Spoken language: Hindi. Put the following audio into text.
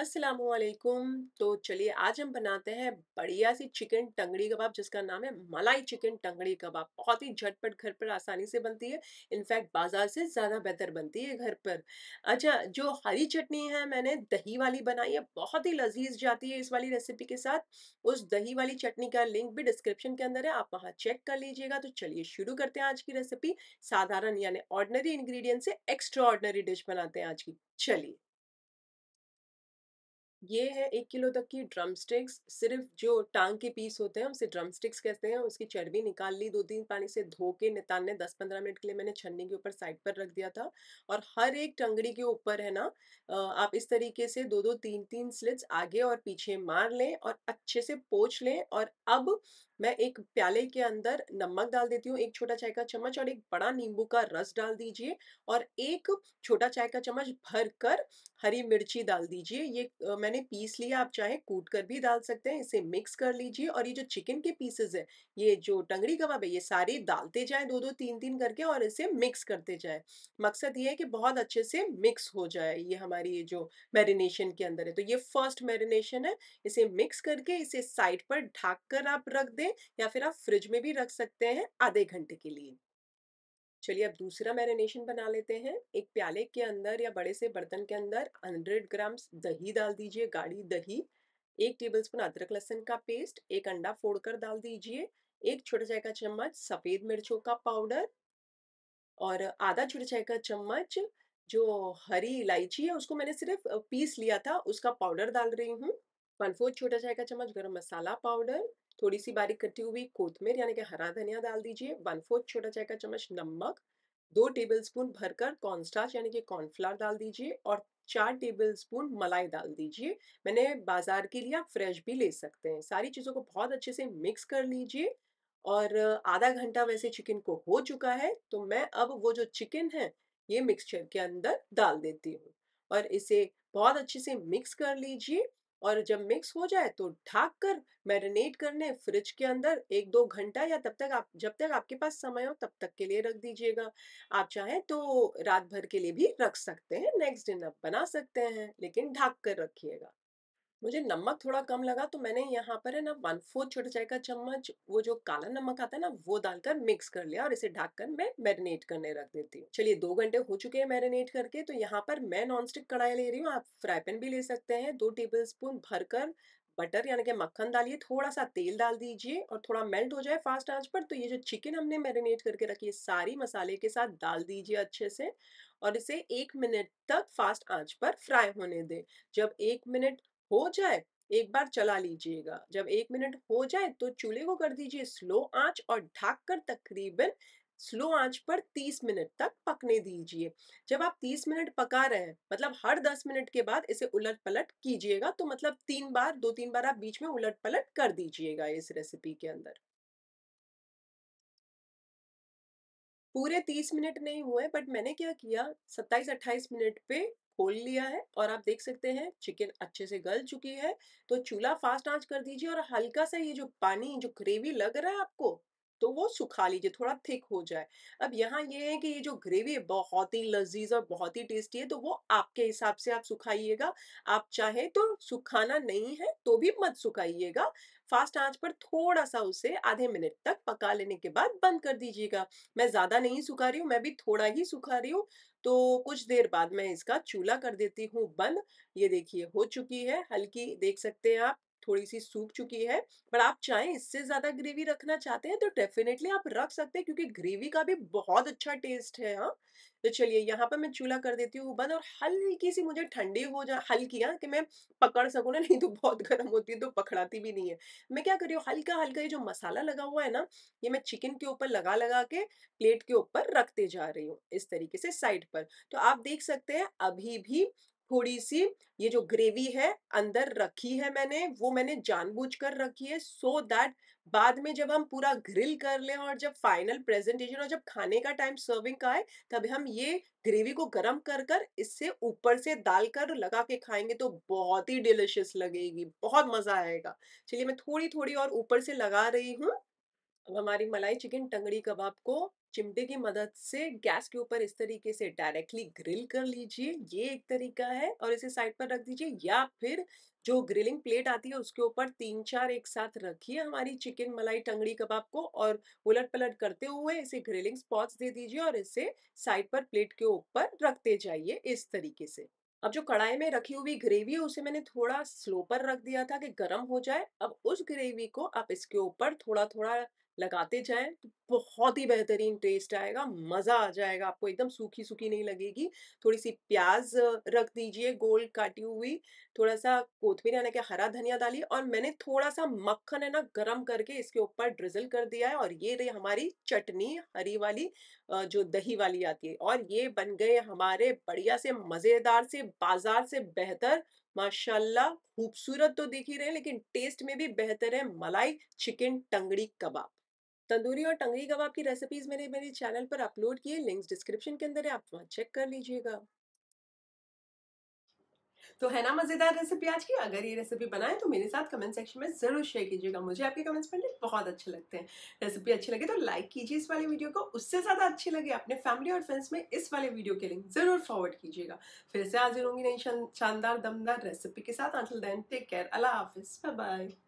असलकुम तो चलिए आज हम बनाते हैं बढ़िया सी चिकन टंगड़ी कबाब जिसका नाम है मलाई चिकन टंगड़ी कबाब बहुत ही झटपट घर पर आसानी से बनती है इनफैक्ट बाज़ार से ज़्यादा बेहतर बनती है घर पर अच्छा जो हरी चटनी है मैंने दही वाली बनाई है बहुत ही लजीज जाती है इस वाली रेसिपी के साथ उस दही वाली चटनी का लिंक भी डिस्क्रिप्शन के अंदर है आप वहाँ चेक कर लीजिएगा तो चलिए शुरू करते हैं आज की रेसिपी साधारण यानी ऑर्डनरी इन्ग्रीडियंट से एक्स्ट्रा ऑर्डनरी डिश बनाते हैं आज की चलिए ये है एक किलो तक की ड्रम स्टिक्स सिर्फ जो टांग के पीस होते हैं उसे ड्रम स्टिक्स कहते हैं उसकी चर्बी निकाल ली दो तीन पानी से धो के नितान्य दस पंद्रह मिनट के लिए मैंने छन्नी के ऊपर साइड पर रख दिया था और हर एक टंगड़ी के ऊपर है ना आप इस तरीके से दो दो तीन तीन स्लिट्स आगे और पीछे मार लें और अच्छे से पोछ लें और अब मैं एक प्याले के अंदर नमक डाल देती हूँ एक छोटा चाय का चम्मच और एक बड़ा नींबू का रस डाल दीजिए और एक छोटा चाय का चम्मच भर कर हरी मिर्ची डाल दीजिए ये मैंने पीस लिया आप चाहे कूट कर भी डाल सकते हैं इसे मिक्स कर लीजिए और ये जो चिकन के पीसेज है ये जो टंगड़ी कबाब है ये सारे डालते जाए दो दो तीन तीन करके और इसे मिक्स करते जाए मकसद ये है कि बहुत अच्छे से मिक्स हो जाए ये हमारी ये जो मैरिनेशन के अंदर है तो ये फर्स्ट मैरिनेशन है इसे मिक्स करके इसे साइड पर ढाक कर आप रख दें या फिर आप फ्रिज में भी रख सकते हैं आधे घंटे के लिए चलिए अब दूसरा मैरिनेशन बना लेते हैं एक प्याले के अंदर या बड़े से बर्तन के अंदर 100 ग्राम दही डाल दीजिए गाढ़ी दही एक टेबलस्पून अदरक लहसुन का पेस्ट एक अंडा फोड़कर डाल दीजिए एक छोटा चाय का चम्मच सफेद मिर्चों का पाउडर और आधा छोटा चाय का चम्मच जो हरी इलायची है उसको मैंने सिर्फ पीस लिया था उसका पाउडर डाल रही हूँ वन फोर्थ छोटा चाय का चम्मच गरम मसाला पाउडर थोड़ी सी बारीक कटी हुई कोथमेर यानी कि हरा धनिया डाल दीजिए वन फोर्थ छोटा चाय का चम्मच नमक दो टेबल स्पून भरकर कॉर्नस्टार्च यानी कि कॉर्नफ्लावर डाल दीजिए और चार टेबल स्पून मलाई डाल दीजिए मैंने बाजार लिए आप फ्रेश भी ले सकते हैं सारी चीज़ों को बहुत अच्छे से मिक्स कर लीजिए और आधा घंटा वैसे चिकन को हो चुका है तो मैं अब वो जो चिकन है ये मिक्सचर के अंदर डाल देती हूँ और इसे बहुत अच्छे से मिक्स कर लीजिए और जब मिक्स हो जाए तो ढाक कर मैरिनेट करने फ्रिज के अंदर एक दो घंटा या तब तक आप जब तक आपके पास समय हो तब तक के लिए रख दीजिएगा आप चाहें तो रात भर के लिए भी रख सकते हैं नेक्स्ट डिन आप बना सकते हैं लेकिन ढाक कर रखिएगा मुझे नमक थोड़ा कम लगा तो मैंने यहाँ पर है ना वन फोर्थ छोटे चाय का चम्मच वो जो काला नमक आता है ना वो डालकर मिक्स कर लिया और इसे ढककर मैं मैरिनेट करने रख देती हूँ चलिए दो घंटे हो चुके हैं मैरिनेट करके तो यहाँ पर मैं नॉन स्टिक कढ़ाई ले रही हूँ आप फ्राई पैन भी ले सकते हैं दो टेबल स्पून भरकर बटर यानी कि मक्खन डालिए थोड़ा सा तेल डाल दीजिए और थोड़ा मेल्ट हो जाए फास्ट आंच पर तो ये जो चिकन हमने मैरिनेट करके रखी है सारी मसाले के साथ डाल दीजिए अच्छे से और इसे एक मिनट तक फास्ट आंच पर फ्राई होने दें जब एक मिनट हो जाए एक बार चला लीजिएगा जब एक मिनट हो जाए तो चूल्हे को कर दीजिए स्लो आंच और ढक कर तकरीबन स्लो आंच पर 30 मिनट तक पकने दीजिए जब आप 30 मिनट पका रहे हैं मतलब हर 10 मिनट के बाद इसे उलट पलट कीजिएगा तो मतलब तीन बार दो तीन बार आप बीच में उलट पलट कर दीजिएगा इस रेसिपी के अंदर पूरे तीस मिनट नहीं हुए बट मैंने क्या किया सत्ताईस अट्ठाईस मिनट पे खोल लिया है और आप देख सकते हैं चिकन अच्छे से गल चुकी है तो चूल्हा फास्ट आंच कर दीजिए और हल्का सा ये जो पानी जो ग्रेवी लग रहा है आपको तो वो सुखा लीजिए थोड़ा थिक हो जाए अब यहाँ ये है कि ये जो ग्रेवी है बहुत ही लजीज और बहुत ही टेस्टी है तो वो आपके हिसाब से आप सुखाइएगा आप चाहे तो सुखाना नहीं है तो भी मत सुखाइएगा फास्ट आंच पर थोड़ा सा उसे आधे मिनट तक पका लेने के बाद बंद कर दीजिएगा मैं ज़्यादा नहीं सुखा रही हूँ मैं भी थोड़ा ही सुखा रही हूँ तो कुछ देर बाद मैं इसका चूल्हा कर देती हूँ बंद ये देखिए हो चुकी है हल्की देख सकते हैं आप थोड़ी सी सूख चुकी है पर आप चाहें इससे ज़्यादा ग्रेवी रखना चाहते हैं तो डेफिनेटली आप रख सकते हैं क्योंकि ग्रेवी का भी बहुत अच्छा टेस्ट है हाँ तो चलिए यहाँ पर मैं चूल्हा कर देती हूँ बंद और हल्की सी मुझे ठंडी हो जा हल्की हाँ कि मैं पकड़ सकूँ ना नहीं तो बहुत गर्म होती है तो पकड़ाती भी नहीं है मैं क्या कर रही हूँ हल्का हल्का ये जो मसाला लगा हुआ है ना ये मैं चिकन के ऊपर लगा लगा के प्लेट के ऊपर रखते जा रही हूँ इस तरीके से साइड पर तो आप देख सकते हैं अभी भी थोड़ी सी ये जो ग्रेवी है अंदर रखी है मैंने वो मैंने जानबूझकर रखी है सो so दैट बाद में जब हम पूरा ग्रिल कर लें और जब फाइनल प्रेजेंटेशन और जब खाने का टाइम सर्विंग का आए तब हम ये ग्रेवी को गरम कर कर इससे ऊपर से डाल कर लगा के खाएंगे तो बहुत ही डिलिशियस लगेगी बहुत मज़ा आएगा चलिए मैं थोड़ी थोड़ी और ऊपर से लगा रही हूँ अब हमारी मलाई चिकन टंगड़ी कबाब को चिमटे की मदद से गैस के ऊपर इस तरीके से डायरेक्टली ग्रिल कर लीजिए ये एक तरीका है और इसे साइड पर रख दीजिए या फिर जो ग्रिलिंग प्लेट आती है उसके ऊपर तीन चार एक साथ रखिए हमारी चिकन मलाई टंगड़ी कबाब को और उलट पलट करते हुए इसे ग्रिलिंग स्पॉट्स दे दीजिए और इसे साइड पर प्लेट के ऊपर रखते जाइए इस तरीके से अब जो कढ़ाई में रखी हुई ग्रेवी है उसे मैंने थोड़ा स्लो पर रख दिया था कि गर्म हो जाए अब उस ग्रेवी को आप इसके ऊपर थोड़ा थोड़ा लगाते जाएं तो बहुत ही बेहतरीन टेस्ट आएगा मज़ा आ जाएगा आपको एकदम सूखी सूखी नहीं लगेगी थोड़ी सी प्याज रख दीजिए गोल काटी हुई थोड़ा सा कोथमीर यानी कि हरा धनिया डालिए और मैंने थोड़ा सा मक्खन है ना गरम करके इसके ऊपर ड्रिजल कर दिया है और ये रही हमारी चटनी हरी वाली जो दही वाली आती है और ये बन गए हमारे बढ़िया से मज़ेदार से बाजार से बेहतर माशाल्लाह खूबसूरत तो दिख ही रहे लेकिन टेस्ट में भी बेहतर है मलाई चिकन टंगड़ी कबाब तंदूरी और टंगरी कबाब की रेसिपीज मैंने मेरे चैनल पर अपलोड किए लिंक्स डिस्क्रिप्शन के अंदर है आप वहाँ चेक कर लीजिएगा तो है ना मजेदार रेसिपी आज की अगर ये रेसिपी बनाए तो मेरे साथ कमेंट सेक्शन में जरूर शेयर कीजिएगा मुझे आपके कमेंट्स पढ़ने बहुत अच्छे लगते हैं रेसिपी अच्छी लगे तो लाइक कीजिए इस वाले वीडियो को उससे ज्यादा अच्छी लगे अपने फैमिली और फ्रेंड्स में इस वाले वीडियो के लिंक जरूर फॉरवर्ड कीजिएगा फिर से हाजिर होंगी नई शानदार दमदार रेसिपी के साथ अंटिल देन टेक केयर अल्लाह हाफिज बाय